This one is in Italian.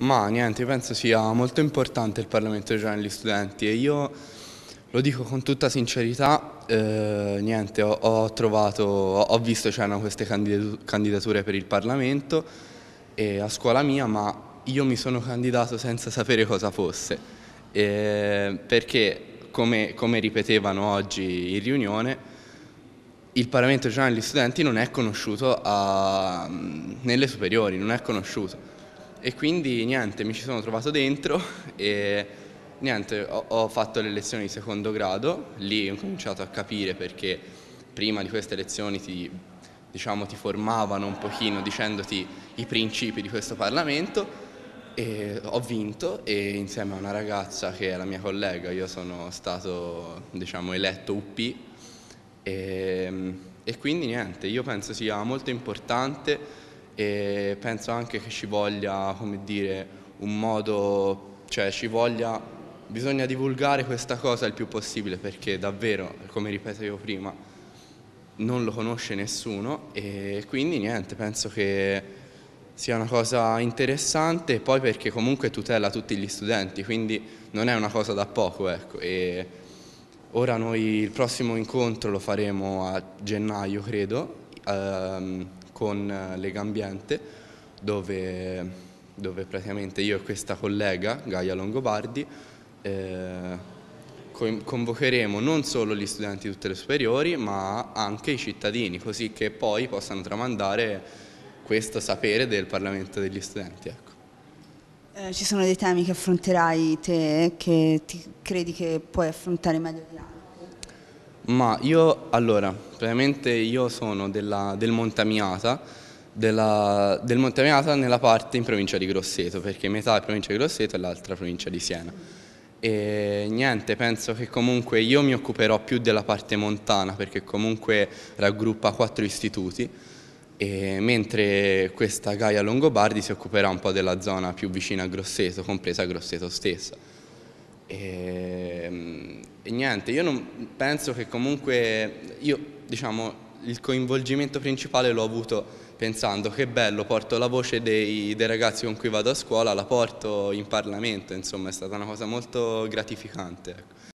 Ma niente, penso sia molto importante il Parlamento dei giovani e gli studenti e io lo dico con tutta sincerità, eh, niente, ho, ho, trovato, ho, visto c'erano queste candidature per il Parlamento e a scuola mia, ma io mi sono candidato senza sapere cosa fosse, eh, perché come, come, ripetevano oggi in riunione, il Parlamento dei giovani e gli studenti non è conosciuto a, nelle superiori, non è conosciuto e quindi niente, mi ci sono trovato dentro e niente, ho, ho fatto le lezioni di secondo grado, lì ho cominciato a capire perché prima di queste lezioni ti, diciamo, ti formavano un pochino dicendoti i principi di questo Parlamento e ho vinto e insieme a una ragazza che è la mia collega io sono stato diciamo, eletto UP e, e quindi niente, io penso sia molto importante e penso anche che ci voglia, come dire, un modo, cioè ci voglia, bisogna divulgare questa cosa il più possibile perché davvero, come ripetevo prima, non lo conosce nessuno e quindi niente, penso che sia una cosa interessante e poi perché comunque tutela tutti gli studenti, quindi non è una cosa da poco, ecco. E ora noi il prossimo incontro lo faremo a gennaio, credo. Um, con eh, Legambiente dove, dove praticamente io e questa collega Gaia Longobardi eh, convocheremo non solo gli studenti di tutte le superiori ma anche i cittadini così che poi possano tramandare questo sapere del Parlamento degli studenti. Ecco. Eh, ci sono dei temi che affronterai te che credi che puoi affrontare meglio di altri? Ma io allora Praticamente io sono della, del Montamiata, della, del Montamiata nella parte in provincia di Grosseto, perché metà è provincia di Grosseto e l'altra provincia di Siena. E niente, penso che comunque io mi occuperò più della parte montana, perché comunque raggruppa quattro istituti, mentre questa Gaia Longobardi si occuperà un po' della zona più vicina a Grosseto, compresa Grosseto stessa. E, e niente, io non penso che comunque... Io, diciamo, il coinvolgimento principale l'ho avuto pensando che bello, porto la voce dei, dei, ragazzi con cui vado a scuola, la porto in Parlamento, insomma è stata una cosa molto gratificante. Ecco.